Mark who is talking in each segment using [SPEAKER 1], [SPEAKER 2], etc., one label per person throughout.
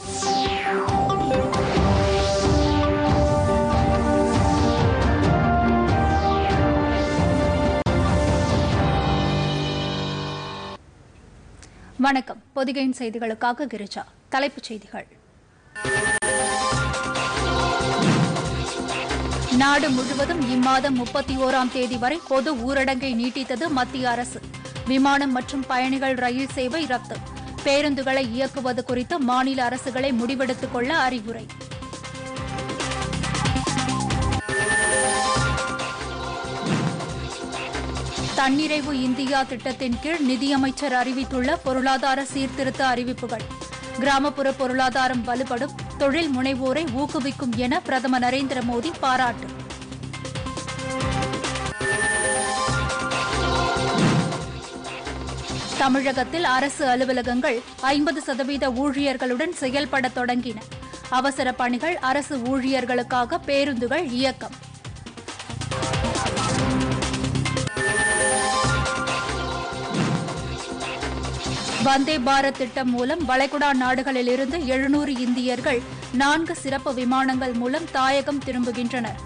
[SPEAKER 1] வணக்கம் பொதிகையின் செய்திகளுக்காக கிரிஜா தலைப்புச் செய்திகள் நாடு முழுவதும் இம்மாதம் முப்பத்தி ஓராம் தேதி வரை பொது ஊரடங்கை நீட்டித்தது மத்திய அரசு விமானம் மற்றும் பயணிகள் ரயில் சேவை ரத்து பேருந்துகளை இயக்குவது குறித்து மாநில அரசுகளை முடிவெடுத்துக் கொள்ள அறிவுரை தன்னிறைவு இந்தியா திட்டத்தின் கீழ் நிதியமைச்சர் அறிவித்துள்ள பொருளாதார சீர்திருத்த அறிவிப்புகள் கிராமப்புற பொருளாதாரம் வலுப்படும் தொழில் முனைவோரை ஊக்குவிக்கும் என பிரதமர் நரேந்திர மோடி பாராட்டு தமிழகத்தில் அரசு அலுவலகங்கள் ஐம்பது சதவீத ஊழியர்களுடன் செயல்பட தொடங்கின அவசர பணிகள் அரசு ஊழியர்களுக்காக பேருந்துகள் இயக்கம் வந்தே பாரத் திட்டம் மூலம் வளைகுடா நாடுகளிலிருந்து எழுநூறு இந்தியர்கள் நான்கு சிறப்பு விமானங்கள் மூலம் தாயகம் திரும்புகின்றனர்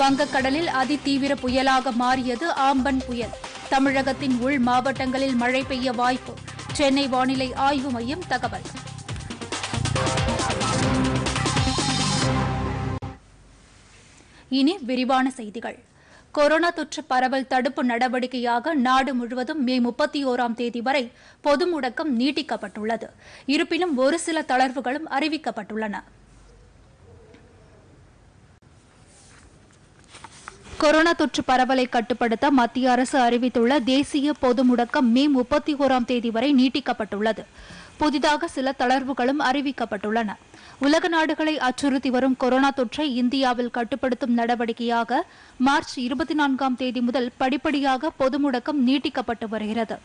[SPEAKER 1] வங்கக்கடலில் அதிதீவிர புயலாக மாறியது ஆம்பன் புயல் தமிழகத்தின் உள் மாவட்டங்களில் மழை பெய்ய வாய்ப்பு சென்னை வானிலை ஆய்வு மையம் தகவல் இனி விரிவான செய்திகள் கொரோனா தொற்று பரவல் தடுப்பு நடவடிக்கையாக நாடு முழுவதும் மே முப்பத்தி ஓராம் தேதி வரை பொது முடக்கம் நீட்டிக்கப்பட்டுள்ளது இருப்பினும் ஒரு சில தளர்வுகளும் அறிவிக்கப்பட்டுள்ளன கொரோனா தொற்று பரவலை கட்டுப்படுத்த மத்திய அரசு அறிவித்துள்ள தேசிய பொது முடக்கம் மே முப்பத்தி ஓராம் தேதி வரை நீட்டிக்கப்பட்டுள்ளது புதிதாக சில தளர்வுகளும் அறிவிக்கப்பட்டுள்ளன உலக நாடுகளை அச்சுறுத்தி வரும் கொரோனா தொற்றை இந்தியாவில் கட்டுப்படுத்தும் நடவடிக்கையாக மார்ச் இருபத்தி நான்காம் தேதி முதல் படிப்படியாக பொது முடக்கம் நீட்டிக்கப்பட்டு வருகிறது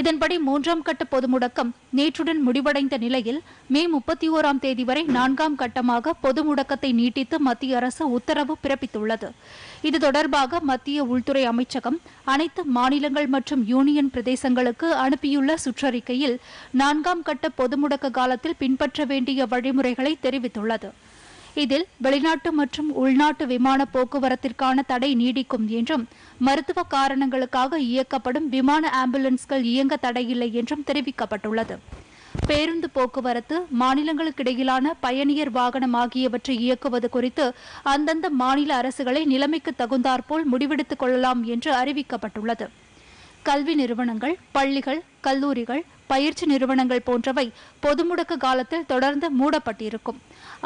[SPEAKER 1] இதன்படி மூன்றாம் கட்ட பொது முடக்கம் நேற்றுடன் முடிவடைந்த நிலையில் மே முப்பத்தி ஓராம் தேதி வரை நான்காம் கட்டமாக பொது முடக்கத்தை நீட்டித்து மத்திய அரசு உத்தரவு பிறப்பித்துள்ளது இது தொடர்பாக மத்திய உள்துறை அமைச்சகம் அனைத்து மாநிலங்கள் மற்றும் யூனியன் பிரதேசங்களுக்கு அனுப்பியுள்ள சுற்றறிக்கையில் நான்காம் கட்ட பொது முடக்க காலத்தில் பின்பற்ற வேண்டிய வழிமுறைகள் கருத்துக்களை தெரிவித்துள்ளது இதில் வெளிநாட்டு மற்றும் உள்நாட்டு விமான போக்குவரத்திற்கான தடை நீடிக்கும் என்றும் மருத்துவ காரணங்களுக்காக இயக்கப்படும் விமான ஆம்புலன்ஸ்கள் இயங்க தடையில்லை என்றும் தெரிவிக்கப்பட்டுள்ளது பேருந்து போக்குவரத்து மாநிலங்களுக்கிடையிலான பயணியர் வாகனம் ஆகியவற்றை இயக்குவது குறித்து அந்தந்த மாநில அரசுகளை நிலைமைக்கு தகுந்தாற்போல் முடிவெடுத்துக் கொள்ளலாம் என்று அறிவிக்கப்பட்டுள்ளது கல்வி நிறுவனங்கள் பள்ளிகள் கல்லூரிகள் பயிற்சி நிறுவனங்கள் போன்றவை பொதுமுடக்க காலத்தில் தொடர்ந்து மூடப்பட்டிருக்கும்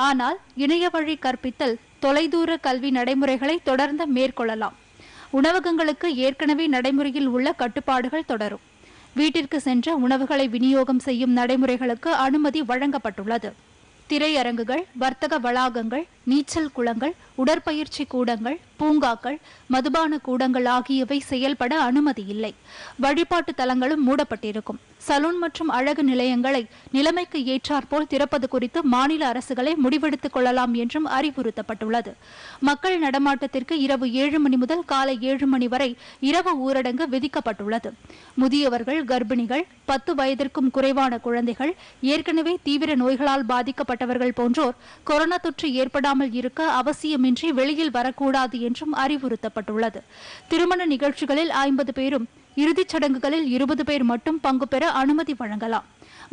[SPEAKER 1] ஆனால் இணைய வழி கற்பித்தல் தொலைதூர கல்வி நடைமுறைகளை தொடர்ந்து மேற்கொள்ளலாம் உணவகங்களுக்கு ஏற்கனவே நடைமுறையில் உள்ள கட்டுப்பாடுகள் தொடரும் வீட்டிற்கு சென்று உணவுகளை விநியோகம் செய்யும் நடைமுறைகளுக்கு அனுமதி வழங்கப்பட்டுள்ளது திரையரங்குகள் வர்த்தக வளாகங்கள் நீச்சல் குளங்கள் உடற்பயிற்சி கூடங்கள் பூங்காக்கள் மதுபான கூடங்கள் ஆகியவை செயல்பட அனுமதி இல்லை வழிபாட்டு தலங்களும் மூடப்பட்டிருக்கும் சலூன் மற்றும் அழகு நிலையங்களை நிலைமைக்கு ஏற்றாற்போல் திறப்பது குறித்து மாநில அரசுகளை முடிவெடுத்துக் கொள்ளலாம் என்றும் அறிவுறுத்தப்பட்டுள்ளது மக்கள் நடமாட்டத்திற்கு இரவு ஏழு மணி முதல் காலை ஏழு மணி வரை இரவு ஊரடங்கு விதிக்கப்பட்டுள்ளது முதியவர்கள் கர்ப்பிணிகள் பத்து வயதிற்கும் குறைவான குழந்தைகள் ஏற்கனவே தீவிர நோய்களால் பாதிக்கப்பட்டவர்கள் போன்றோர் கொரோனா தொற்று ஏற்படாமல் இல்லாமல் இருக்க அவசியமின்றி வெளியில் வரக்கூடாது என்றும் அறிவுறுத்தப்பட்டுள்ளது திருமண நிகழ்ச்சிகளில் ஐம்பது பேரும் இறுதிச் சடங்குகளில் இருபது பேர் மட்டும் பங்கு பெற அனுமதி வழங்கலாம்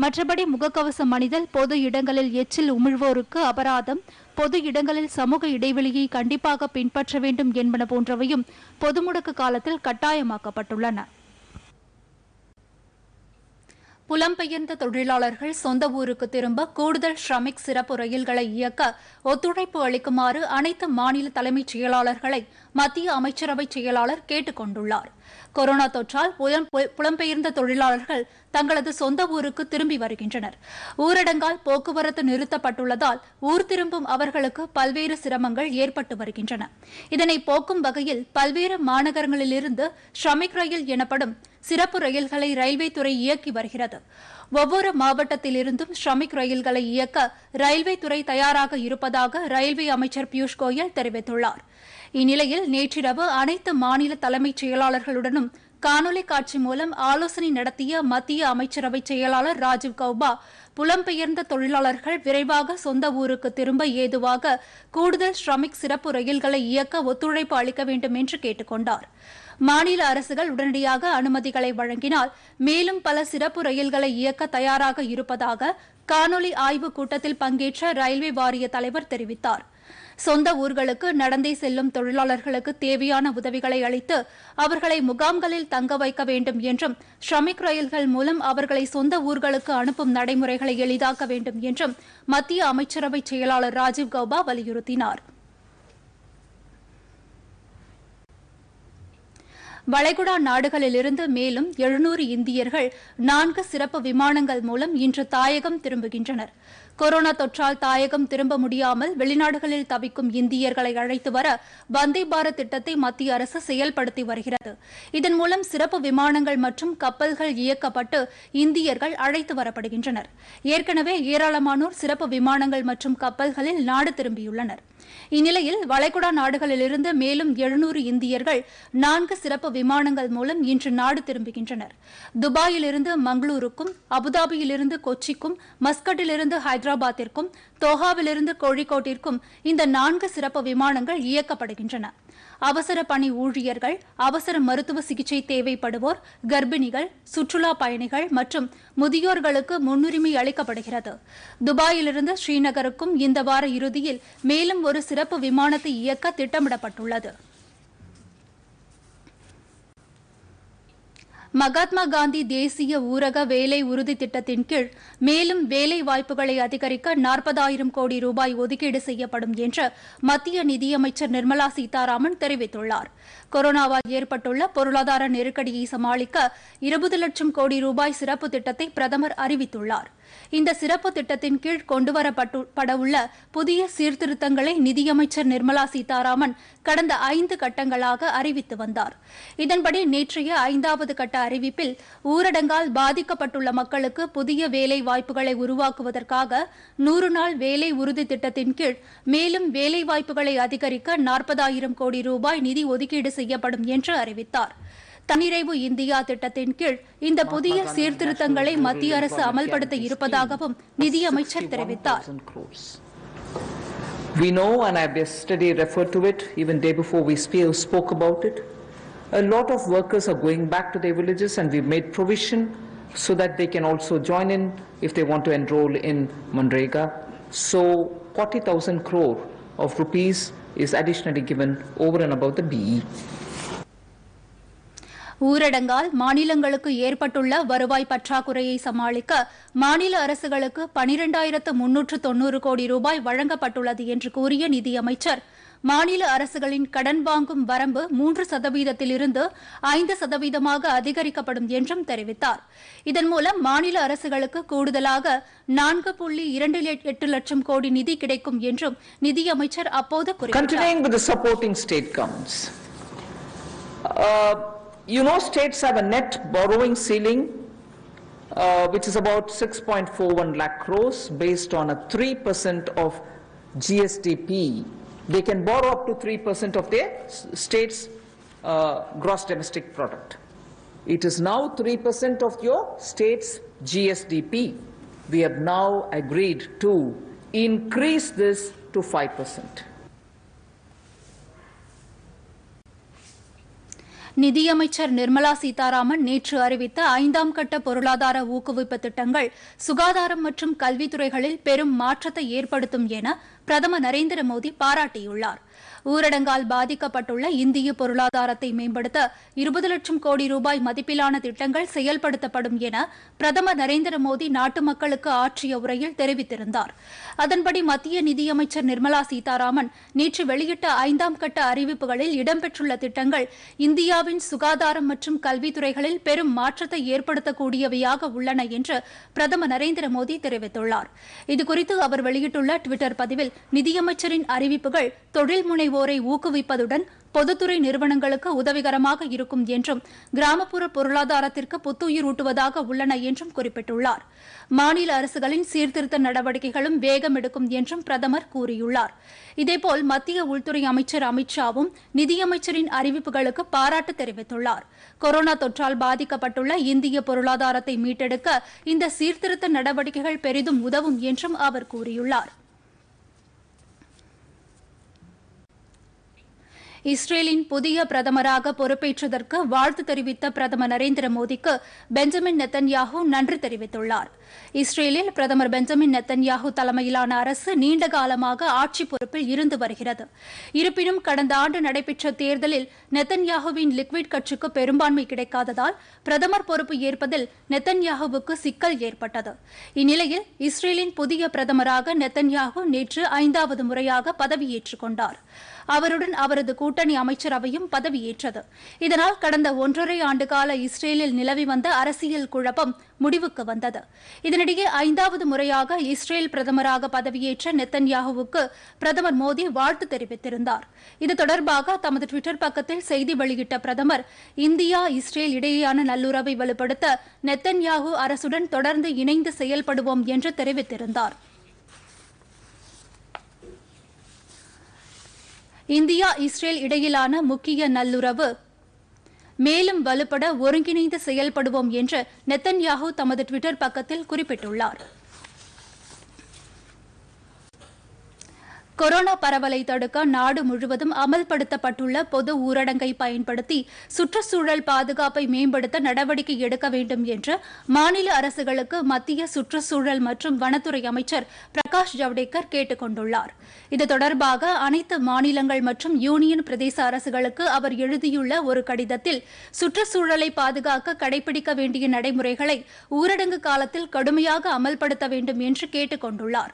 [SPEAKER 1] மற்றபடி முகக்கவசம் அணிதல் பொது இடங்களில் எச்சில் உமிழ்வோருக்கு அபராதம் பொது இடங்களில் சமூக இடைவெளியை கண்டிப்பாக பின்பற்ற வேண்டும் என்பன போன்றவையும் பொது காலத்தில் கட்டாயமாக்கப்பட்டுள்ளன புலம்பெயர்ந்த தொழிலாளர்கள் சொந்த ஊருக்கு திரும்ப கூடுதல் ஷ்ரமிக் சிறப்பு ரயில்களை இயக்க ஒத்துழைப்பு அளிக்குமாறு அனைத்து மாநில தலைமைச் செயலாளர்களை மத்திய அமைச்சரவை செயலாளர் கேட்டுக் கொண்டுள்ளாா் கொரோனா தொற்றால் புலம்பெயர்ந்த தொழிலாளர்கள் தங்களது சொந்த ஊருக்கு திரும்பி வருகின்றனர் ஊரடங்கால் போக்குவரத்து நிறுத்தப்பட்டுள்ளதால் ஊர் திரும்பும் அவர்களுக்கு பல்வேறு சிரமங்கள் ஏற்பட்டு வருகின்றன இதனை போக்கும் வகையில் பல்வேறு மாநகரங்களிலிருந்து ஷ்ரமிக் ரயில் எனப்படும் சிறப்பு ரயில்களை ரயில்வே துறை இயக்கி வருகிறது ஒவ்வொரு மாவட்டத்திலிருந்தும் ஷ்ரமிக் ரயில்களை இயக்க ரயில்வே துறை தயாராக இருப்பதாக ரயில்வே அமைச்சர் பியூஷ் கோயல் தெரிவித்துள்ளாா் இந்நிலையில் நேற்றிரவு அனைத்து மாநில தலைமைச் செயலாளர்களுடனும் காணொலி காட்சி மூலம் ஆலோசனை நடத்திய மத்திய அமைச்சரவை செயலாளர் ராஜீவ் கௌபா புலம்பெயர்ந்த தொழிலாளர்கள் விரைவாக சொந்த ஊருக்கு திரும்ப ஏதுவாக கூடுதல் ஸ்ரமிக் சிறப்பு ரயில்களை இயக்க ஒத்துழைப்பு அளிக்க வேண்டும் என்று கேட்டுக் கொண்டார் மாநில அரசுகள் உடனடியாக அனுமதிகளை வழங்கினால் மேலும் பல சிறப்பு ரயில்களை இயக்க தயாராக இருப்பதாக காணொலி ஆய்வுக் கூட்டத்தில் பங்கேற்ற ரயில்வே வாரிய தலைவர் தெரிவித்தாா் சொந்த ஊர்களுக்கு நடந்தே செல்லும் தொழிலாளர்களுக்கு தேவையான உதவிகளை அளித்து அவர்களை முகாம்களில் தங்க வைக்க வேண்டும் என்றும் ஷ்ரமிக் ரயில்கள் மூலம் அவர்களை சொந்த ஊர்களுக்கு அனுப்பும் நடைமுறைகளை எளிதாக்க வேண்டும் என்றும் மத்திய அமைச்சரவை செயலாளர் ராஜீவ் கௌபா வலியுறுத்தினார் வளைகுடா நாடுகளிலிருந்து மேலும் எழுநூறு இந்தியர்கள் நான்கு சிறப்பு விமானங்கள் மூலம் இன்று தாயகம் திரும்புகின்றனா் கொரோனா தொற்றால் தாயகம் திரும்ப முடியாமல் வெளிநாடுகளில் தவிக்கும் இந்தியர்களை அழைத்து வர வந்தே பாரத் திட்டத்தை மத்திய அரசு செயல்படுத்தி வருகிறது இதன் மூலம் சிறப்பு விமானங்கள் மற்றும் கப்பல்கள் இயக்கப்பட்டு இந்தியர்கள் அழைத்து வரப்படுகின்றனர் ஏற்கனவே ஏராளமானோர் சிறப்பு விமானங்கள் மற்றும் கப்பல்களில் நாடு திரும்பியுள்ளனா் இந்நிலையில் வளைகுடா நாடுகளிலிருந்து மேலும் எழுநூறு இந்தியர்கள் நான்கு சிறப்பு விமானங்கள் மூலம் இன்று நாடு திரும்புகின்றனர் துபாயிலிருந்து மங்களூருக்கும் அபுதாபியிலிருந்து கொச்சிக்கும் மஸ்கட்டிலிருந்து ஹைதராபாத்திற்கும் தோஹாவிலிருந்து கோழிக்கோட்டிற்கும் இந்த நான்கு சிறப்பு விமானங்கள் இயக்கப்படுகின்றன அவசர பணி ஊழியர்கள் அவசர மருத்துவ சிகிச்சை தேவைப்படுவோர் கர்ப்பிணிகள் சுற்றுலா பயணிகள் மற்றும் முதியோர்களுக்கு முன்னுரிமை அளிக்கப்படுகிறது துபாயிலிருந்து ஸ்ரீநகருக்கும் இந்த வார இறுதியில் மேலும் ஒரு சிறப்பு விமானத்தை இயக்க திட்டமிடப்பட்டுள்ளது மகாத்மா காந்தி தேசிய ஊரக வேலை உறுதி திட்டத்தின் கீழ் மேலும் வேலை வாய்ப்புகளை அதிகரிக்க நாற்பதாயிரம் கோடி ரூபாய் ஒதுக்கீடு செய்யப்படும் என்று மத்திய நிதியமைச்சர் நிர்மலா சீதாராமன் தெரிவித்துள்ளார் கொரோனாவால் ஏற்பட்டுள்ள பொருளாதார நெருக்கடியை சமாளிக்க இருபது லட்சம் கோடி ரூபாய் சிறப்பு திட்டத்தை பிரதமர் அறிவித்துள்ளாா் இந்த சிறப்பு திட்டத்தின் கீழ் கொண்டுவரப்படவுள்ள புதிய சீர்திருத்தங்களை நிதியமைச்சர் நிர்மலா சீதாராமன் கடந்த ஐந்து கட்டங்களாக அறிவித்து வந்தார் இதன்படி நேற்றைய ஐந்தாவது கட்ட அறிவிப்பில் ஊரடங்கால் பாதிக்கப்பட்டுள்ள மக்களுக்கு புதிய வேலை வாய்ப்புகளை உருவாக்குவதற்காக நூறு நாள் வேலை உறுதி திட்டத்தின் கீழ் மேலும் வேலை வாய்ப்புகளை அதிகரிக்க நாற்பதாயிரம் கோடி ரூபாய் நிதி ஒதுக்கீடு செய்யப்படும் என்று அறிவித்தாா் தன்னிறைவு இந்தியா திட்டத்தின் கீழ் இந்த புதிய சீர்திருத்தங்களை மத்திய அரசு அமல்படுத்த இருப்பதாகவும் நிதியமைச்சர் தெரிவித்தார் We know, and i yesterday referred to it, even day before we spoke about it, a lot of workers are going back to their villages and we've made provision so that they can also join in if they want to enroll in Manrega. So 40,000 crore of rupees is additionally given over and above the BE. ஊரடங்கால் மாநிலங்களுக்கு ஏற்பட்டுள்ள வருவாய் பற்றாக்குறையை சமாளிக்க மாநில அரசுகளுக்கு பனிரெண்டாயிரத்து முன்னூற்று தொன்னூறு கோடி ரூபாய் வழங்கப்பட்டுள்ளது என்று கூறிய நிதியமைச்சர் மாநில அரசுகளின் கடன் வாங்கும் வரம்பு மூன்று சதவீதத்திலிருந்து ஐந்து சதவீதமாக அதிகரிக்கப்படும் என்றும் தெரிவித்தார் இதன் மூலம் மாநில அரசுகளுக்கு கூடுதலாக நான்கு புள்ளி இரண்டு எட்டு லட்சம் கோடி நிதி கிடைக்கும் என்றும் நிதியமைச்சர் அப்போது குறிப்பிட்டார் You know states have a net borrowing ceiling, uh, which is about 6.41 lakh crores based on a 3% of GSDP. They can borrow up to 3% of their state's uh, gross domestic product. It is now 3% of your state's GSDP. We have now agreed to increase this to 5%. நிதியமைச்சர் நிர்மலா சீதாராமன் நேற்று அறிவித்த ஐந்தாம் கட்ட பொருளாதார ஊக்குவிப்பு திட்டங்கள் சுகாதாரம் மற்றும் கல்வித்துறைகளில் பெரும் மாற்றத்தை ஏற்படுத்தும் என பிரதமர் நரேந்திர மோடி பாராட்டியுள்ளாா் ஊரடங்கால் பாதிக்கப்பட்டுள்ள இந்திய பொருளாதாரத்தை மேம்படுத்த இருபது லட்சம் கோடி ரூபாய் மதிப்பிலான திட்டங்கள் செயல்படுத்தப்படும் என பிரதமர் நரேந்திர மோடி நாட்டு மக்களுக்கு ஆற்றிய உரையில் தெரிவித்திருந்தார் அதன்படி மத்திய நிதியமைச்சர் நிர்மலா சீதாராமன் நேற்று வெளியிட்ட ஐந்தாம் கட்ட அறிவிப்புகளில் இடம்பெற்றுள்ள திட்டங்கள் இந்தியாவின் சுகாதாரம் மற்றும் கல்வித்துறைகளில் பெரும் மாற்றத்தை ஏற்படுத்தக்கூடியவையாக உள்ளன என்று பிரதமர் நரேந்திர மோடி தெரிவித்துள்ளார் இதுகுறித்து அவர் வெளியிட்டுள்ள டுவிட்டர் பதிவில் நிதியமைச்சரின் அறிவிப்புகள் தொழில் முனைவோரை ஊக்குவிப்பதுடன் பொதுத்துறை நிறுவனங்களுக்கு உதவிகரமாக இருக்கும் என்றும் கிராமப்புற பொருளாதாரத்திற்கு புத்துயிர் ஊட்டுவதாக உள்ளன என்றும் குறிப்பிட்டுள்ளார் மாநில அரசுகளின் சீர்திருத்த நடவடிக்கைகளும் வேகம் எடுக்கும் என்றும் பிரதமர் கூறியுள்ளார் இதேபோல் மத்திய உள்துறை அமைச்சர் அமித்ஷாவும் நிதியமைச்சரின் அறிவிப்புகளுக்கு பாராட்டு தெரிவித்துள்ளார் கொரோனா தொற்றால் பாதிக்கப்பட்டுள்ள இந்திய பொருளாதாரத்தை மீட்டெடுக்க இந்த சீர்திருத்த நடவடிக்கைகள் பெரிதும் உதவும் என்றும் அவர் கூறியுள்ளாா் இஸ்ரேலின் புதிய பிரதமராக பொறுப்பேற்றதற்கு வாழ்த்து தெரிவித்த பிரதமர் நரேந்திர மோடிக்கு பெஞ்சமின் நெத்தன்யாகு நன்றி தெரிவித்துள்ளார் இஸ்ரேலில் பிரதமர் பெஞ்சமின் நெத்தன்யாகு தலைமையிலான அரசு நீண்ட காலமாக ஆட்சி பொறுப்பில் இருந்து வருகிறது இருப்பினும் கடந்த ஆண்டு நடைபெற்ற தேர்தலில் நெத்தன்யாஹுவின் லிக்விட் கட்சிக்கு பெரும்பான்மை கிடைக்காததால் பிரதமர் பொறுப்பு ஏற்பதில் நெத்தன்யாகுவுக்கு சிக்கல் ஏற்பட்டது இந்நிலையில் இஸ்ரேலின் புதிய பிரதமராக நெத்தன்யாகு நேற்று ஐந்தாவது முறையாக பதவியேற்றுக் கொண்டாா் அவருடன் அவரது கூட்டணி அமைச்சரவையும் பதவியேற்றது இதனால் கடந்த ஒன்றரை ஆண்டுகால இஸ்ரேலில் நிலவி வந்த அரசியல் குழப்பம் முடிவுக்கு வந்தது இதனிடையே ஐந்தாவது முறையாக இஸ்ரேல் பிரதமராக பதவியேற்ற நெத்தன்யாகுவுக்கு பிரதமர் மோடி வாழ்த்து தெரிவித்திருந்தார் இது தொடர்பாக தமது டுவிட்டர் பக்கத்தில் செய்தி வெளியிட்ட பிரதமர் இந்தியா இஸ்ரேல் இடையேயான நல்லுறவை வலுப்படுத்த நெத்தன்யாகு அரசுடன் தொடர்ந்து இணைந்து செயல்படுவோம் என்று தெரிவித்திருந்தாா் இந்தியா இஸ்ரேல் இடையிலான முக்கிய நல்லுறவு மேலும் வலுப்பட ஒருங்கிணைந்து செயல்படுவோம் என்று நெத்தன்யாகு தமது டுவிட்டர் பக்கத்தில் குறிப்பிட்டுள்ளாா் கொரோனா பரவலை தடுக்க நாடு முழுவதும் அமல்படுத்தப்பட்டுள்ள பொது ஊரடங்கை பயன்படுத்தி சுற்றுச்சூழல் பாதுகாப்பை மேம்படுத்த நடவடிக்கை எடுக்க வேண்டும் என்று மாநில அரசுகளுக்கு மத்திய சுற்றுச்சூழல் மற்றும் வனத்துறை அமைச்சர் பிரகாஷ் ஜவடேகர் கேட்டுக் கொண்டுள்ளார் இது தொடர்பாக அனைத்து மாநிலங்கள் மற்றும் யூனியன் பிரதேச அரசுகளுக்கு அவர் எழுதியுள்ள ஒரு கடிதத்தில் சுற்றுச்சூழலை பாதுகாக்க கடைபிடிக்க வேண்டிய நடைமுறைகளை ஊரடங்கு காலத்தில் கடுமையாக அமல்படுத்த வேண்டும் என்று கேட்டுக் கொண்டுள்ளாா்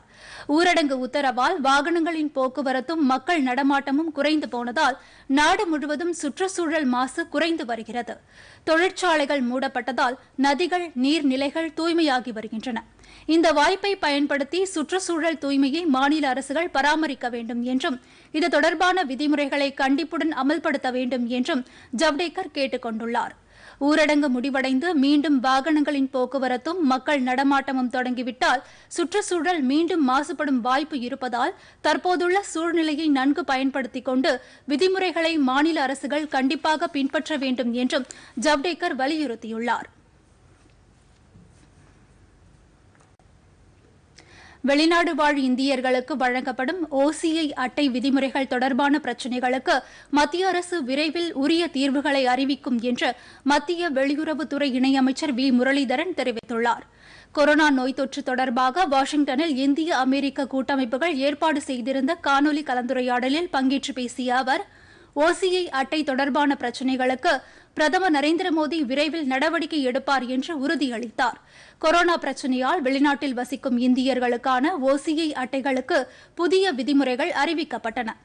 [SPEAKER 1] ஊரடங்கு உத்தரவால் வாகனங்களின் போக்குவரத்தும் மக்கள் நடமாட்டமும் குறைந்து போனதால் நாடு முழுவதும் சுற்றுச்சூழல் மாசு குறைந்து வருகிறது தொழிற்சாலைகள் மூடப்பட்டதால் நதிகள் நீர்நிலைகள் தூய்மையாகி வருகின்றன இந்த வாய்ப்பை பயன்படுத்தி சுற்றுச்சூழல் தூய்மையை மாநில அரசுகள் பராமரிக்க வேண்டும் என்றும் இது தொடர்பான விதிமுறைகளை கண்டிப்புடன் அமல்படுத்த வேண்டும் என்றும் ஜவ்டேகர் கேட்டுக் கொண்டுள்ளாா் ஊரடங்கு முடிவடைந்து மீண்டும் வாகனங்களின் போக்குவரத்தும் மக்கள் நடமாட்டமும் தொடங்கிவிட்டால் சுற்றுச்சூழல் மீண்டும் மாசுபடும் வாய்ப்பு இருப்பதால் தற்போதுள்ள சூழ்நிலையை நன்கு பயன்படுத்திக் கொண்டு விதிமுறைகளை மாநில அரசுகள் கண்டிப்பாக பின்பற்ற வேண்டும் என்றும் ஜவ்டேகர் வலியுறுத்தியுள்ளாா் வெளிநாடு வாழ் இந்தியர்களுக்கு வழங்கப்படும் ஓசிஐ அட்டை விதிமுறைகள் தொடர்பான பிரச்சினைகளுக்கு மத்திய அரசு விரைவில் உரிய தீர்வுகளை அறிவிக்கும் என்று மத்திய வெளியுறவுத்துறை இணையமைச்சர் வி முரளிதரன் தெரிவித்துள்ளார் கொரோனா நோய் தொற்று தொடர்பாக வாஷிங்டனில் இந்திய அமெரிக்க கூட்டமைப்புகள் ஏற்பாடு செய்திருந்த காணொலி கலந்துரையாடலில் பங்கேற்று பேசிய அவர் ஓசிஐ அட்டை தொடர்பான பிரச்சினைகளுக்கு பிரதமர் நரேந்திர மோடி விரைவில் நடவடிக்கை எடுப்பார் என்று உறுதியளித்தார் கொரோனா பிரச்சினையால் வெளிநாட்டில் வசிக்கும் இந்தியர்களுக்கான ஓசிஐ அட்டைகளுக்கு புதிய விதிமுறைகள் அறிவிக்கப்பட்டன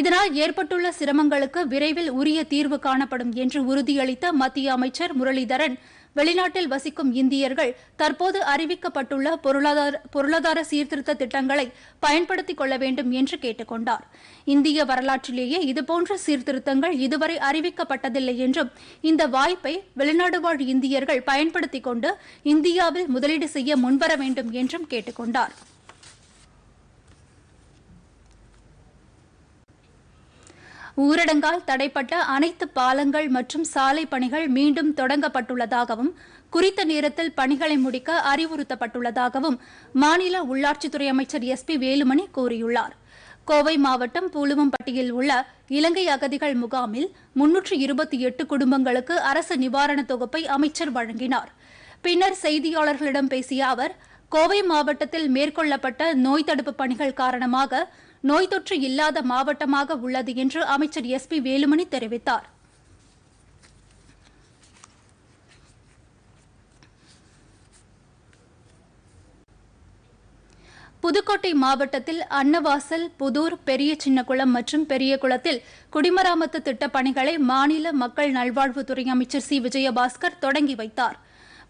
[SPEAKER 1] இதனால் ஏற்பட்டுள்ள சிரமங்களுக்கு விரைவில் உரிய தீர்வு காணப்படும் என்று உறுதியளித்த மத்திய அமைச்சர் முரளிதரன் வெளிநாட்டில் வசிக்கும் இந்தியர்கள் தற்போது அறிவிக்கப்பட்டுள்ள பொருளாதார பொருளாதார சீர்திருத்த திட்டங்களை பயன்படுத்திக் கொள்ள வேண்டும் என்று கேட்டுக் கொண்டார் இந்திய வரலாற்றிலேயே இதுபோன்ற சீர்திருத்தங்கள் இதுவரை அறிவிக்கப்பட்டதில்லை என்றும் இந்த வாய்ப்பை வெளிநாடு வாழ் இந்தியர்கள் பயன்படுத்திக் கொண்டு இந்தியாவில் முதலீடு செய்ய முன்வர வேண்டும் என்றும் கேட்டுக் கொண்டாா் ஊரடங்கால் தடைப்பட்ட அனைத்து பாலங்கள் மற்றும் சாலை பணிகள் மீண்டும் தொடங்கப்பட்டுள்ளதாகவும் குறித்த நேரத்தில் பணிகளை முடிக்க அறிவுறுத்தப்பட்டுள்ளதாகவும் மாநில உள்ளாட்சித்துறை அமைச்சர் எஸ் பி வேலுமணி கூறியுள்ளார் கோவை மாவட்டம் பூலுவம்பட்டியில் உள்ள இலங்கை அகதிகள் முகாமில் முன்னூற்று இருபத்தி எட்டு குடும்பங்களுக்கு அரசு நிவாரணத் தொகுப்பை அமைச்சர் வழங்கினார் பின்னர் செய்தியாளர்களிடம் பேசிய அவர் கோவை மாவட்டத்தில் மேற்கொள்ளப்பட்ட நோய் தடுப்பு பணிகள் காரணமாக நோய் தொற்று இல்லாத மாவட்டமாக உள்ளது என்று அமைச்சர் எஸ் பி வேலுமணி தெரிவித்தார் புதுக்கோட்டை மாவட்டத்தில் அன்னவாசல் புதூர் பெரிய சின்னகுளம் மற்றும் பெரிய குளத்தில் குடிமராமத்து திட்டப் பணிகளை மாநில மக்கள் நல்வாழ்வுத்துறை அமைச்சர் சி விஜயபாஸ்கர் தொடங்கி வைத்தார்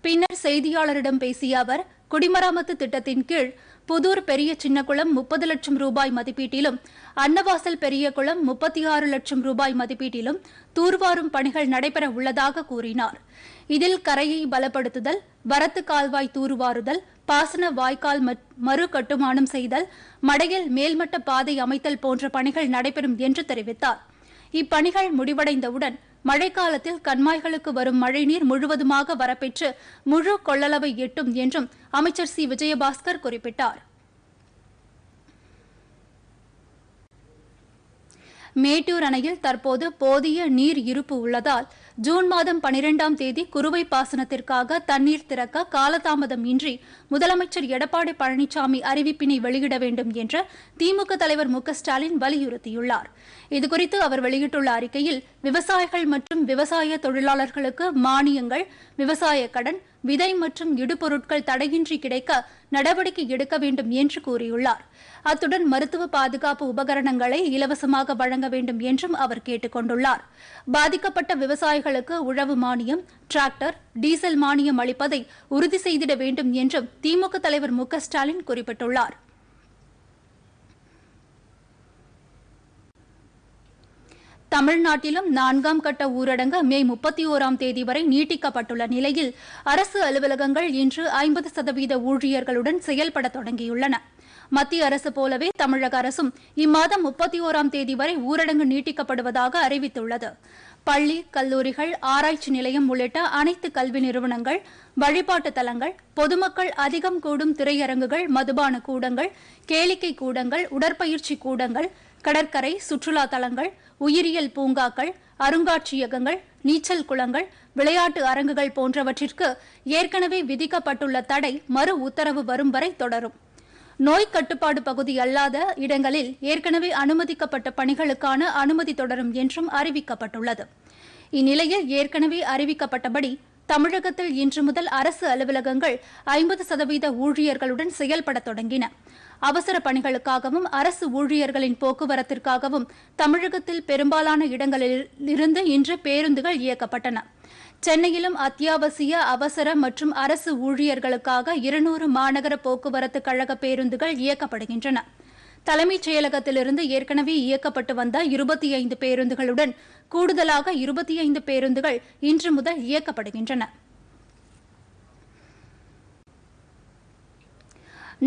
[SPEAKER 1] பின்னர் செய்தியாளரிடம் பேசிய அவர் குடிமராமத்து திட்டத்தின் கீழ் புதூர் பெரிய சின்னக்குளம் முப்பது லட்சம் ரூபாய் மதிப்பீட்டிலும் அன்னவாசல் பெரிய குளம் முப்பத்தி ஆறு லட்சம் ரூபாய் மதிப்பீட்டிலும் தூர்வாரும் பணிகள் நடைபெற உள்ளதாக கூறினார் இதில் கரையை பலப்படுத்துதல் வரத்து கால்வாய் தூர்வாறுதல் பாசன வாய்க்கால் மறு கட்டுமானம் செய்தல் மடையில் மேல்மட்ட பாதை அமைத்தல் போன்ற பணிகள் நடைபெறும் என்று தெரிவித்தாா் இப்பணிகள் முடிவடைந்தவுடன் மழைக்காலத்தில் கண்மாய்களுக்கு வரும் மழைநீர் முழுவதுமாக வரப்பெற்று முழு கொள்ளளவை எட்டும் என்றும் அமைச்சர் சி விஜயபாஸ்கர் குறிப்பிட்டாா் மேட்டூர் அணையில் தற்போது போதிய நீர் இருப்பு உள்ளதால் ஜூன் மாதம் பனிரெண்டாம் தேதி குறுவை பாசனத்திற்காக தண்ணீர் திறக்க காலதாமதம் இன்றி முதலமைச்சர் எடப்பாடி பழனிசாமி அறிவிப்பினை வெளியிட வேண்டும் என்று திமுக தலைவர் மு ஸ்டாலின் வலியுறுத்தியுள்ளார் இதுகுறித்து அவர் வெளியிட்டுள்ள அறிக்கையில் விவசாயிகள் மற்றும் விவசாய தொழிலாளர்களுக்கு மானியங்கள் விவசாய கடன் விதை மற்றும் இடுபொருட்கள் தடையின்றி கிடைக்க நடவடிக்கை எடுக்க வேண்டும் என்று கூறியுள்ளார் அத்துடன் மருத்துவ பாதுகாப்பு உபகரணங்களை இலவசமாக வழங்க வேண்டும் என்றும் அவர் கேட்டுக் கொண்டுள்ளார் பாதிக்கப்பட்ட விவசாயிகளுக்கு உழவு மானியம் டிராக்டர் டீசல் மானியம் அளிப்பதை உறுதி செய்திட வேண்டும் என்றும் திமுக தலைவர் மு ஸ்டாலின் குறிப்பிட்டுள்ளாா் தமிழ்நாட்டிலும் நான்காம் கட்ட ஊரடங்கு மே முப்பத்தி ஓராம் தேதி வரை நீட்டிக்கப்பட்டுள்ள நிலையில் அரசு அலுவலகங்கள் இன்று ஐம்பது சதவீத ஊழியர்களுடன் செயல்பட தொடங்கியுள்ளன மத்திய அரசு போலவே தமிழக அரசும் இம்மாதம் முப்பத்தி ஓராம் தேதி வரை ஊரடங்கு நீட்டிக்கப்படுவதாக அறிவித்துள்ளது பள்ளி கல்லூரிகள் ஆராய்ச்சி நிலையம் உள்ளிட்ட அனைத்து கல்வி நிறுவனங்கள் வழிபாட்டு தலங்கள் பொதுமக்கள் அதிகம் கூடும் திரையரங்குகள் மதுபான கூடங்கள் கேளிக்கை கூடங்கள் உடற்பயிற்சி கூடங்கள் கடற்கரை சுற்றுலா தலங்கள் உயிரியல் பூங்காக்கள் அருங்காட்சியகங்கள் நீச்சல் குளங்கள் விளையாட்டு அரங்குகள் போன்றவற்றிற்கு ஏற்கனவே விதிக்கப்பட்டுள்ள தடை மறு உத்தரவு வரும் வரை தொடரும் நோய் கட்டுப்பாடு பகுதி அல்லாத இடங்களில் ஏற்கனவே அனுமதிக்கப்பட்ட பணிகளுக்கான அனுமதி தொடரும் என்றும் அறிவிக்கப்பட்டுள்ளது இந்நிலையில் ஏற்கனவே அறிவிக்கப்பட்டபடி தமிழகத்தில் இன்று முதல் அரசு அலுவலகங்கள் ஐம்பது சதவீத ஊழியர்களுடன் செயல்பட தொடங்கின அவசர பணிகளுக்காகவும் அரசு ஊழியர்களின் போக்குவரத்திற்காகவும் தமிழகத்தில் பெரும்பாலான இடங்களில் இருந்து இன்று பேருந்துகள் இயக்கப்பட்டன சென்னையிலும் அத்தியாவசிய அவசர மற்றும் அரசு ஊழியர்களுக்காக இருநூறு மாநகர போக்குவரத்து கழக பேருந்துகள் இயக்கப்படுகின்றன தலைமைச் செயலகத்திலிருந்து ஏற்கனவே இயக்கப்பட்டு வந்த இருபத்தி ஐந்து பேருந்துகளுடன் கூடுதலாக இருபத்தி ஐந்து பேருந்துகள் இன்று முதல் இயக்கப்படுகின்றன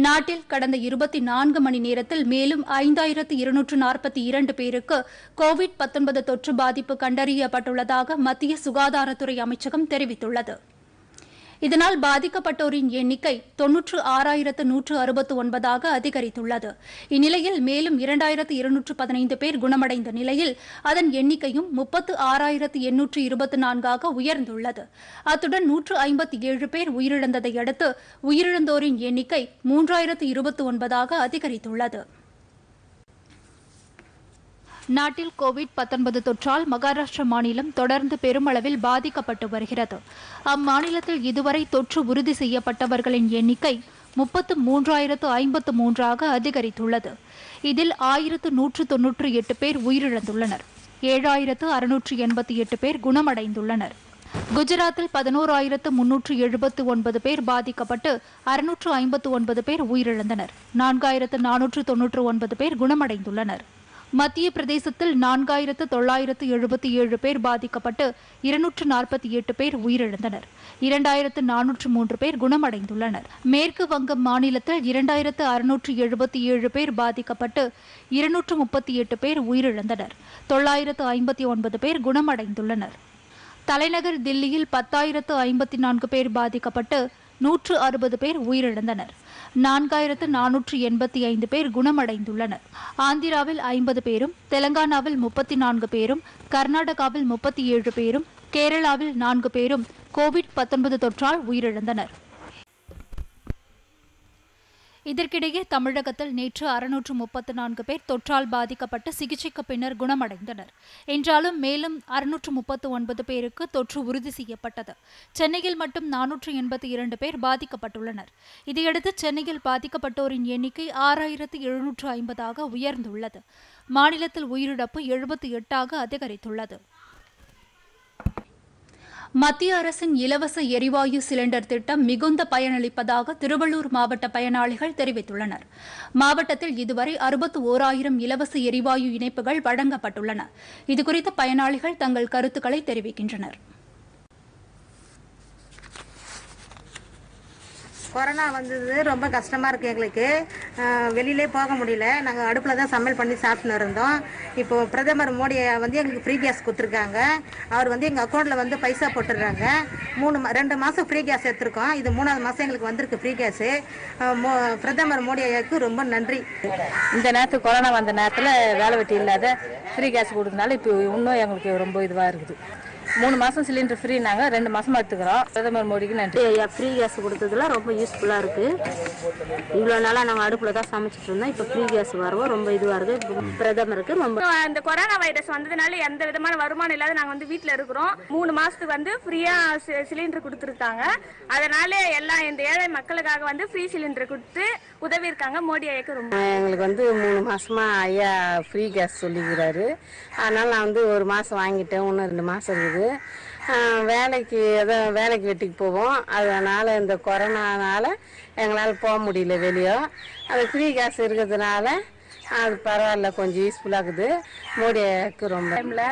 [SPEAKER 1] நாட்டில் கடந்த இருபத்தி நான்கு மணி நேரத்தில் மேலும் ஐந்தாயிரத்து இருநூற்று நாற்பத்தி இரண்டு பேருக்கு கோவிட் தொற்று பாதிப்பு கண்டறியப்பட்டுள்ளதாக மத்திய சுகாதாரத்துறை அமைச்சகம் தெரிவித்துள்ளது இதனால் பாதிக்கப்பட்டோரின் எண்ணிக்கை தொன்னூற்று ஆறாயிரத்து நூற்று அறுபத்து ஒன்பதாக அதிகரித்துள்ளது இந்நிலையில் மேலும் இரண்டாயிரத்து இருநூற்று பதினைந்து பேர் குணமடைந்த நிலையில் அதன் எண்ணிக்கையும் முப்பத்து ஆறாயிரத்து எண்ணூற்று இருபத்தி நான்காக உயர்ந்துள்ளது அத்துடன் நூற்று ஐம்பத்தி ஏழு பேர் உயிரிழந்ததை அடுத்து உயிரிழந்தோரின் எண்ணிக்கை மூன்றாயிரத்து இருபத்தி ஒன்பதாக அதிகரித்துள்ளது நாட்டில் கோவிட் பத்தொன்பது தொற்றால் மகாராஷ்டிர மாநிலம் தொடர்ந்து பெருமளவில் பாதிக்கப்பட்டு வருகிறது அம்மாநிலத்தில் இதுவரை தொற்று உறுதி செய்யப்பட்டவர்களின் எண்ணிக்கை முப்பத்து மூன்றாயிரத்து ஐம்பத்து மூன்றாக அதிகரித்துள்ளது இதில் ஆயிரத்து நூற்று தொன்னூற்று எட்டு பேர் உயிரிழந்துள்ளனர் ஏழாயிரத்து அறுநூற்று எண்பத்தி எட்டு பேர் குணமடைந்துள்ளனர் குஜராத்தில் பதினோராயிரத்து முன்னூற்று எழுபத்து ஒன்பது பேர் பாதிக்கப்பட்டு அறுநூற்று ஐம்பத்து ஒன்பது பேர் உயிரிழந்தனர் நான்காயிரத்து நானூற்று தொன்னூற்று ஒன்பது பேர் குணமடைந்துள்ளனர் மத்திய பிரதேசத்தில் நான்காயிரத்து தொள்ளாயிரத்து எழுபத்தி ஏழு பேர் பாதிக்கப்பட்டு இருநூற்று நாற்பத்தி எட்டு பேர் உயிரிழந்தனர் இரண்டாயிரத்து நானூற்று மூன்று பேர் குணமடைந்துள்ளனர் மேற்கு வங்கம் மாநிலத்தில் இரண்டாயிரத்து அறுநூற்று எழுபத்தி ஏழு பேர் பாதிக்கப்பட்டு இருநூற்று முப்பத்தி எட்டு பேர் உயிரிழந்தனர் தொள்ளாயிரத்து ஐம்பத்தி ஒன்பது பேர் குணமடைந்துள்ளனர் தலைநகர் தில்லியில் பத்தாயிரத்து ஐம்பத்தி நான்கு பேர் பாதிக்கப்பட்டு நூற்று அறுபது பேர் உயிரிழந்தனர் நான்காயிரத்து நானூற்று எண்பத்தி ஐந்து பேர் குணமடைந்துள்ளனர் ஆந்திராவில் ஐம்பது பேரும் தெலங்கானாவில் முப்பத்தி நான்கு பேரும் கர்நாடகாவில் முப்பத்தி ஏழு பேரும் கேரளாவில் நான்கு பேரும் கோவிட் பத்தொன்பது தொற்றால் உயிரிழந்தனர் இதற்கிடையே தமிழகத்தில் நேற்று அறுநூற்று முப்பத்து நான்கு பேர் தொற்றால் பாதிக்கப்பட்டு சிகிச்சைக்கு பின்னர் குணமடைந்தனர் என்றாலும் மேலும் அறுநூற்று முப்பத்து ஒன்பது பேருக்கு தொற்று உறுதி செய்யப்பட்டது சென்னையில் மட்டும் நானூற்று எண்பத்தி இரண்டு பேர் பாதிக்கப்பட்டுள்ளனர் இதையடுத்து சென்னையில் பாதிக்கப்பட்டோரின் எண்ணிக்கை ஆறாயிரத்து எழுநூற்று ஐம்பதாக உயர்ந்துள்ளது மாநிலத்தில் உயிரிழப்பு எழுபத்தி எட்டாக அதிகரித்துள்ளது மத்திய அரசின் இலவச எரிவாயு சிலிண்டர் திட்டம் மிகுந்த பயனளிப்பதாக திருவள்ளூர் மாவட்ட பயனாளிகள் தெரிவித்துள்ளனர் மாவட்டத்தில் இதுவரை அறுபத்து ஓராயிரம் இலவச எரிவாயு இணைப்புகள் வழங்கப்பட்டுள்ளன இதுகுறித்து பயனாளிகள் தங்கள் கருத்துக்களை தெரிவிக்கின்றனா் கொரோனா வந்தது ரொம்ப கஷ்டமாக இருக்குது எங்களுக்கு வெளியிலே போக முடியல நாங்கள் அடுப்பில் தான் சமையல் பண்ணி சாப்பிட்டுன்னு இருந்தோம் இப்போது பிரதமர் மோடி வந்து எங்களுக்கு ஃப்ரீ கேஸ் கொடுத்துருக்காங்க அவர் வந்து எங்கள் அக்கௌண்ட்டில் வந்து பைசா போட்டுடுறாங்க மூணு ரெண்டு மாதம் ஃப்ரீ கேஸ் எடுத்துருக்கோம் இது மூணாவது மாதம் எங்களுக்கு வந்திருக்கு ஃப்ரீ கேஸு பிரதமர் மோடி ஐயாவுக்கு ரொம்ப நன்றி இந்த நேரத்துக்கு கொரோனா வந்த நேரத்தில் வேலை வெட்டி இல்லாத ஃப்ரீ கேஸ் கொடுத்தனால இப்போ இன்னும் எங்களுக்கு ரொம்ப இதுவாக இருக்குது மூணு மாதம் சிலிண்டர் ஃப்ரீ நாங்க ரெண்டு மாசம் எடுத்துக்கிறோம் பிரதமர் மோடிக்கு நன்றி ஃப்ரீ கேஸ் கொடுத்ததுல ரொம்ப யூஸ்ஃபுல்லாக இருக்குது இவ்வளோ நாளாக நாங்க அடுப்பில் தான் சமைச்சிட்டு இருந்தோம் இப்போ ஃப்ரீ கேஸ் வரவும் ரொம்ப இதுவாக இருக்குது பிரதமருக்கு ரொம்ப இந்த கொரோனா வைரஸ் வந்ததுனால எந்த விதமான வருமானம் இல்லாத நாங்கள் வந்து வீட்டில் இருக்கிறோம் மூணு மாதத்துக்கு வந்து ஃப்ரீயாக சிலிண்டர் கொடுத்துருக்காங்க அதனால எல்லாம் இந்த ஏழை மக்களுக்காக வந்து ஃப்ரீ சிலிண்டர் கொடுத்து உதவி இருக்காங்க மோடி ஐயாக்கு ரொம்ப எங்களுக்கு வந்து மூணு மாசமா ஐயா ஃப்ரீ கேஸ் சொல்லிக்கிறாரு அதனால நான் வந்து ஒரு மாசம் வாங்கிட்டேன் இன்னும் ரெண்டு மாசம் இருக்குது வேலைக்கு எதோ வேலைக்கு வெட்டிக்கு போவோம் அதனால் இந்த கொரோனானால் எங்களால் போக முடியல வெளியே அது ஃப்ரீ காசு இருக்கிறதுனால அது பரவாயில்ல கொஞ்சம் யூஸ்ஃபுல்லாக இருக்குது மோடி ஐயாவுக்கு ரொம்ப டைமில்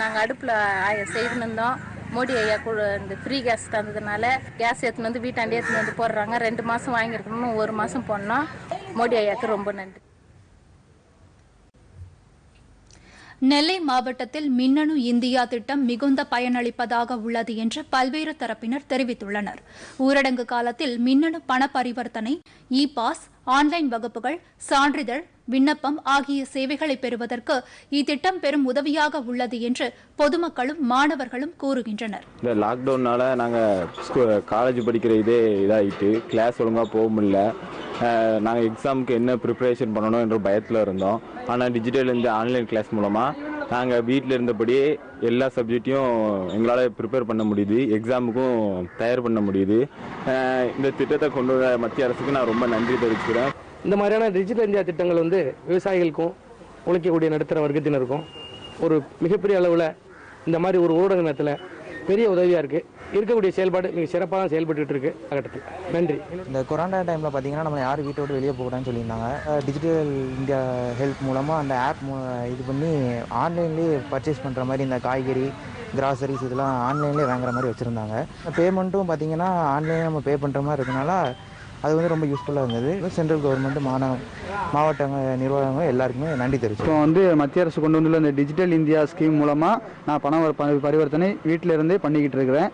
[SPEAKER 1] நாங்கள் அடுப்பில் செய்திருந்தோம் மோடி ஐயா கூட இந்த ஃப்ரீ கேஸ் தந்ததுனால கேஸ் எடுத்துன்னு வந்து வீட்டாண்டே எடுத்துன்னு வந்து போடுறாங்க ரெண்டு மாதம் வாங்கியிருக்கணும்னு ஒரு மாதம் போடணும் மோடி ஐயாவுக்கு ரொம்ப நன்றி நெல்லை மாவட்டத்தில் மின்னணு இந்தியா திட்டம் மிகுந்த பயனளிப்பதாக உள்ளது என்று பல்வேறு தரப்பினர் தெரிவித்துள்ளனர் ஊரடங்கு காலத்தில் மின்னணு பண பரிவர்த்தனை இ பாஸ் ஆன்லைன் வகுப்புகள் சான்றிதழ் விண்ணப்பம் ஆகிய சேவைகளை பெறுவதற்கு இத்திட்டம் பெரும் உதவியாக உள்ளது என்று பொதுமக்களும் மாணவர்களும் கூறுகின்றனர் இந்த லாக்டவுனால நாங்கள் காலேஜ் படிக்கிற இதே இதாகிட்டு கிளாஸ் ஒழுங்காக போக முடியல நாங்கள் எக்ஸாமுக்கு என்ன ப்ரிப்பரேஷன் பண்ணணும் என்ற பயத்தில் இருந்தோம் ஆனால் டிஜிட்டல் இந்த ஆன்லைன் கிளாஸ் மூலமாக நாங்கள் வீட்டில் இருந்தபடியே எல்லா சப்ஜெக்டையும் எங்களால் ப்ரிப்பேர் பண்ண முடியுது எக்ஸாமுக்கும் தயார் பண்ண முடியுது இந்த திட்டத்தை கொண்டு வர மத்திய அரசுக்கு நான் ரொம்ப நன்றி தெரிவிச்சுக்கிறேன் இந்த மாதிரியான டிஜிட்டல் இந்தியா திட்டங்கள் வந்து விவசாயிகளுக்கும் உழைக்கக்கூடிய நடுத்தர வர்க்கத்தினருக்கும் ஒரு மிகப்பெரிய அளவில் இந்த மாதிரி ஒரு ஊடக நேரத்தில் பெரிய உதவியாக இருக்குது இருக்கக்கூடிய செயல்பாடு மிக சிறப்பாக தான் செயல்பட்டு இருக்கு அகட்டத்தில் நன்றி இந்த கொரோனா டைமில் பார்த்தீங்கன்னா நம்ம யார் வீட்டை விட்டு வெளியே போகக்கூடாதுன்னு சொல்லியிருந்தாங்க டிஜிட்டல் இந்தியா ஹெல்ப் மூலமாக அந்த ஆப் இது பண்ணி ஆன்லைன்லேயே பர்ச்சேஸ் பண்ணுற மாதிரி இந்த காய்கறி கிராசரிஸ் இதெல்லாம் ஆன்லைன்லேயே வாங்குற மாதிரி வச்சுருந்தாங்க பேமெண்ட்டும் பார்த்தீங்கன்னா ஆன்லைனில் நம்ம பே பண்ணுற மாதிரி இருக்கனால அது வந்து ரொம்ப யூஸ்ஃபுல்லாக இருந்தது சென்ட்ரல் கவர்மெண்ட் மாணவ மாவட்ட நிர்வாகங்கள் எல்லாருக்குமே நன்றி தெரிவிச்சு இப்போ வந்து மத்திய அரசு கொண்டு வந்துள்ள இந்த டிஜிட்டல் இந்தியா ஸ்கீம் மூலமாக நான் பணம் பரிவர்த்தனை வீட்டில் இருந்தே பண்ணிக்கிட்டு இருக்கிறேன்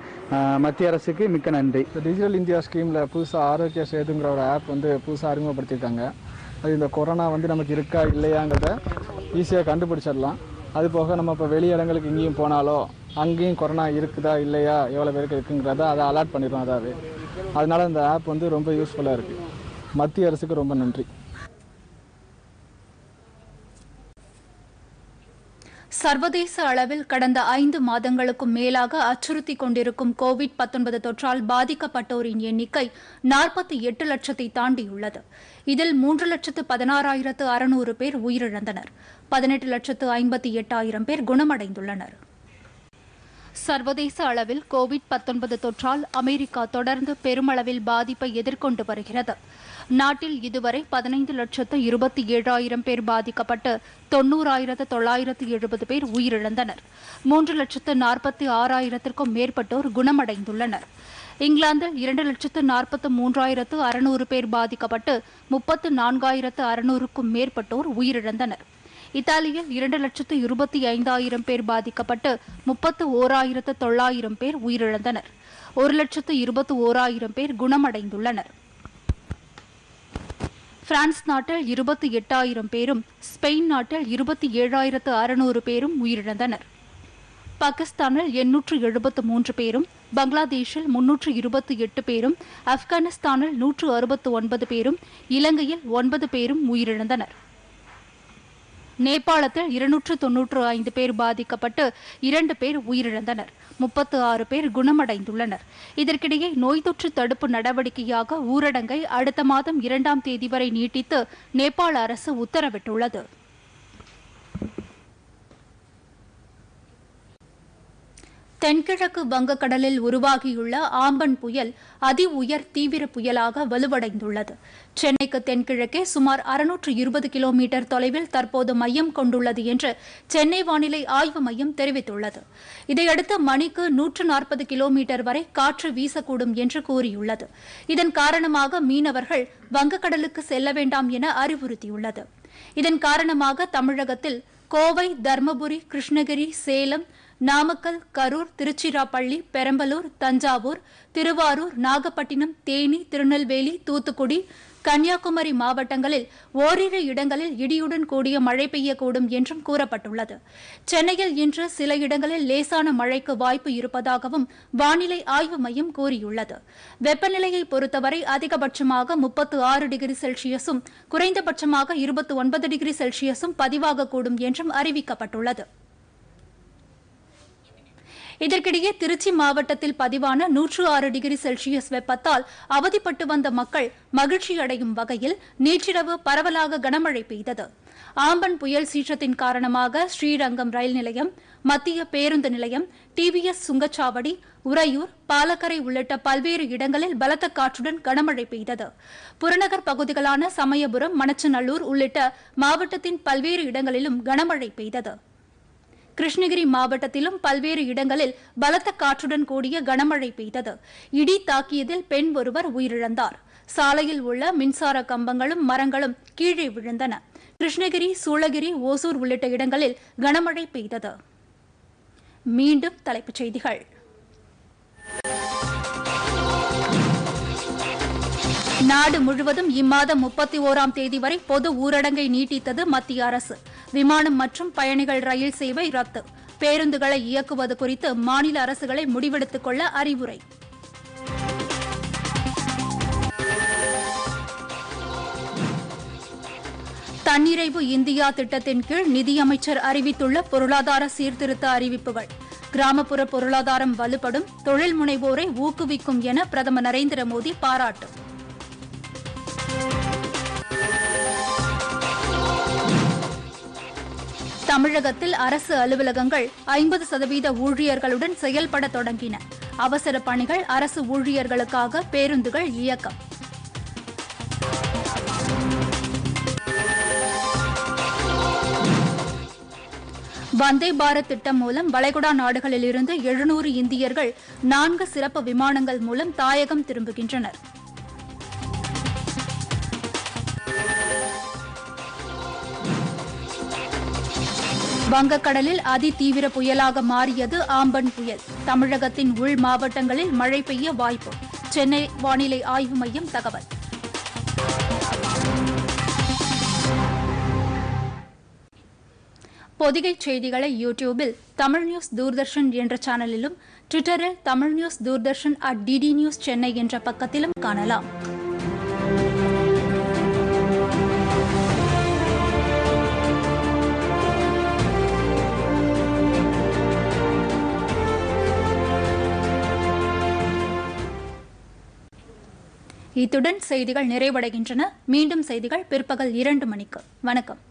[SPEAKER 1] மத்திய அரசுக்கு மிக்க நன்றி டிஜிட்டல் இந்தியா ஸ்கீமில் புதுசாக ஆரோக்கிய சேதுங்கிற ஒரு ஆப் வந்து புதுசாக அறிமுகப்படுத்தியிருக்காங்க அது இந்த கொரோனா வந்து நமக்கு இருக்கா இல்லையாங்கிறத ஈஸியாக கண்டுபிடிச்சிடலாம் அது போக நம்ம இப்போ வெளி இடங்களுக்கு இங்கேயும் போனாலோ அங்கேயும் கொரோனா இருக்குதா இல்லையா எவ்வளோ பேருக்கு இருக்குங்கிறத அதை அலாட் பண்ணிடுவோம் அதாவது அதனால் இந்த ஆப் வந்து ரொம்ப யூஸ்ஃபுல்லாக இருக்குது மத்திய அரசுக்கு ரொம்ப நன்றி சர்வதேச அளவில் கடந்த ஐந்து மாதங்களுக்கும் மேலாக அச்சுறுத்தி கொண்டிருக்கும் கோவிட் பத்தொன்பது தொற்றால் பாதிக்கப்பட்டோரின் எண்ணிக்கை நாற்பத்தி எட்டு லட்சத்தை தாண்டியுள்ளது இதில் மூன்று லட்சத்து பதினாறாயிரத்து அறுநூறு பேர் உயிரிழந்தனர் பதினெட்டு லட்சத்து ஐம்பத்தி எட்டாயிரம் பேர் குணமடைந்துள்ளனா் சர்வதேச அளவில் கோவிட் தொற்றால் அமெரிக்கா தொடர்ந்து பெருமளவில் பாதிப்பை எதிர்கொண்டு வருகிறது நாட்டில் இதுவரை பதினைந்து லட்சத்து இருபத்தி ஏழாயிரம் பேர் பாதிக்கப்பட்டு தொன்னூறாயிரத்து தொள்ளாயிரத்து எழுபது பேர் உயிரிழந்தனர் மூன்று லட்சத்து நாற்பத்தி ஆறாயிரத்திற்கும் மேற்பட்டோர் குணமடைந்துள்ளனர் இங்கிலாந்தில் இரண்டு லட்சத்து நாற்பத்து மூன்றாயிரத்து அறுநூறு பேர் பாதிக்கப்பட்டு முப்பத்து நான்காயிரத்து அறுநூறுக்கும் மேற்பட்டோர் உயிரிழந்தனர் இத்தாலியில் இரண்டு லட்சத்து இருபத்தி ஐந்தாயிரம் பேர் பாதிக்கப்பட்டு முப்பத்து ஓராயிரத்து தொள்ளாயிரம் பேர் உயிரிழந்தனர் ஒரு லட்சத்து இருபத்து ஓராயிரம் பேர் குணமடைந்துள்ளனர் பிரான்ஸ் நாட்டில் இருபத்தி எட்டாயிரம் பேரும் ஸ்பெயின் நாட்டில் இருபத்தி ஏழாயிரத்து அறுநூறு பேரும் உயிரிழந்தனர் பாகிஸ்தானில் எண்ணூற்று எழுபத்து மூன்று பேரும் பங்களாதேஷில் முன்னூற்று இருபத்தி எட்டு பேரும் ஆப்கானிஸ்தானில் நூற்று அறுபத்து ஒன்பது பேரும் இலங்கையில் ஒன்பது பேரும் உயிரிழந்தனர் நேபாளத்தில் இருநூற்று தொன்னூற்று ஐந்து பேர் பாதிக்கப்பட்டு இரண்டு பேர் உயிரிழந்தனர் முப்பத்து ஆறு பேர் குணமடைந்துள்ளனர் இதற்கிடையே நோய் தொற்று தடுப்பு நடவடிக்கையாக ஊரடங்கை அடுத்த மாதம் இரண்டாம் தேதி வரை நீட்டித்து நேபாள அரசு உத்தரவிட்டுள்ளது தென்கிழக்கு வங்கக்கடலில் உருவாகியுள்ள ஆம்பன் புயல் அதி உயர் தீவிர புயலாக வலுவடைந்துள்ளது சென்னைக்கு தென்கிழக்கே சுமார் அறுநூற்று இருபது கிலோமீட்டர் தொலைவில் தற்போது மையம் கொண்டுள்ளது என்று சென்னை வானிலை ஆய்வு மையம் தெரிவித்துள்ளது இதையடுத்து மணிக்கு நூற்று நாற்பது கிலோமீட்டர் வரை காற்று வீசக்கூடும் என்று கூறியுள்ளது இதன் காரணமாக மீனவர்கள் வங்கக்கடலுக்கு செல்ல வேண்டாம் என அறிவுறுத்தியுள்ளது இதன் காரணமாக தமிழகத்தில் கோவை தருமபுரி கிருஷ்ணகிரி சேலம் நாமக்கல் கரூர் திருச்சிராப்பள்ளி பெரம்பலூர் தஞ்சாவூர் திருவாரூர் நாகப்பட்டினம் தேனி திருநெல்வேலி தூத்துக்குடி கன்னியாகுமரி மாவட்டங்களில் ஓரிரு இடங்களில் இடியுடன் கூடிய மழை பெய்யக்கூடும் என்றும் கூறப்பட்டுள்ளது சென்னையில் இன்று சில இடங்களில் லேசான மழைக்கு வாய்ப்பு இருப்பதாகவும் வானிலை ஆய்வு மையம் கூறியுள்ளது வெப்பநிலையை பொறுத்தவரை அதிகபட்சமாக முப்பத்து ஆறு டிகிரி செல்சியஸும் குறைந்தபட்சமாக இருபத்தி ஒன்பது டிகிரி செல்சியஸும் பதிவாகக்கூடும் என்றும் அறிவிக்கப்பட்டுள்ளது இதற்கிடையே திருச்சி மாவட்டத்தில் பதிவான நூற்று ஆறு டிகிரி செல்சியஸ் வெப்பத்தால் அவதிப்பட்டு வந்த மக்கள் மகிழ்ச்சி அடையும் வகையில் நேற்றிரவு பரவலாக கனமழை பெய்தது ஆம்பன் புயல் சீற்றத்தின் காரணமாக ஸ்ரீரங்கம் ரயில் நிலையம் மத்திய பேருந்து நிலையம் டிவிஎஸ் சுங்கச்சாவடி உறையூர் பாலக்கரை உள்ளிட்ட பல்வேறு இடங்களில் பலத்த காற்றுடன் கனமழை பெய்தது புறநகர் பகுதிகளான சமயபுரம் மணச்சநல்லூர் உள்ளிட்ட மாவட்டத்தின் பல்வேறு இடங்களிலும் கனமழை பெய்தது கிருஷ்ணகிரி மாவட்டத்திலும் பல்வேறு இடங்களில் பலத்த காற்றுடன் கூடிய கனமழை பெய்தது இடி தாக்கியதில் பெண் ஒருவர் உயிரிழந்தார் சாலையில் உள்ள மின்சார கம்பங்களும் மரங்களும் கீழே விழுந்தன கிருஷ்ணகிரி சூளகிரி ஓசூர் உள்ளிட்ட இடங்களில் கனமழை பெய்தது மீண்டும் தலைப்புச் செய்திகள் நாடு முழுவதும் இம்மாதம் முப்பத்தி ஓராம் தேதி வரை பொது ஊரடங்கை நீட்டித்தது மத்திய அரசு விமானம் மற்றும் பயணிகள் ரயில் சேவை ரத்து பேருந்துகளை இயக்குவது குறித்து மாநில அரசுகளை முடிவெடுத்துக் கொள்ள அறிவுரை தன்னிறைவு இந்தியா திட்டத்தின் கீழ் நிதியமைச்சர் அறிவித்துள்ள பொருளாதார சீர்திருத்த அறிவிப்புகள் கிராமப்புற பொருளாதாரம் வலுப்படும் தொழில் முனைவோரை ஊக்குவிக்கும் என பிரதமர் நரேந்திர மோடி பாராட்டு தமிழகத்தில் அரசு அலுவலகங்கள் ஐம்பது சதவீத ஊழியர்களுடன் செயல்பட தொடங்கின அவசர பணிகள் அரசு ஊழியர்களுக்காக பேருந்துகள் இயக்கம் வந்தே பாரத் திட்டம் மூலம் வளைகுடா நாடுகளிலிருந்து எழுநூறு இந்தியர்கள் நான்கு சிறப்பு விமானங்கள் மூலம் தாயகம் திரும்புகின்றனர் வங்கக்கடலில் அதிதீவிர புயலாக மாறியது ஆம்பன் புயல் தமிழகத்தின் உள் மாவட்டங்களில் மழை பெய்ய வாய்ப்பு சென்னை வானிலை ஆய்வு மையம் தகவல் பொதிகை செய்திகளை யூடியூபில் தமிழ் நியூஸ் தூர்தர்ஷன் என்ற சேனலிலும் ட்விட்டரில் Tamil news Doordarshan at DD news Chennai என்ற பக்கத்திலும் காணலாம் இத்துடன் செய்திகள் நிறைவடைகின்றன மீண்டும் செய்திகள் பிற்பகல் இரண்டு மணிக்கு வணக்கம்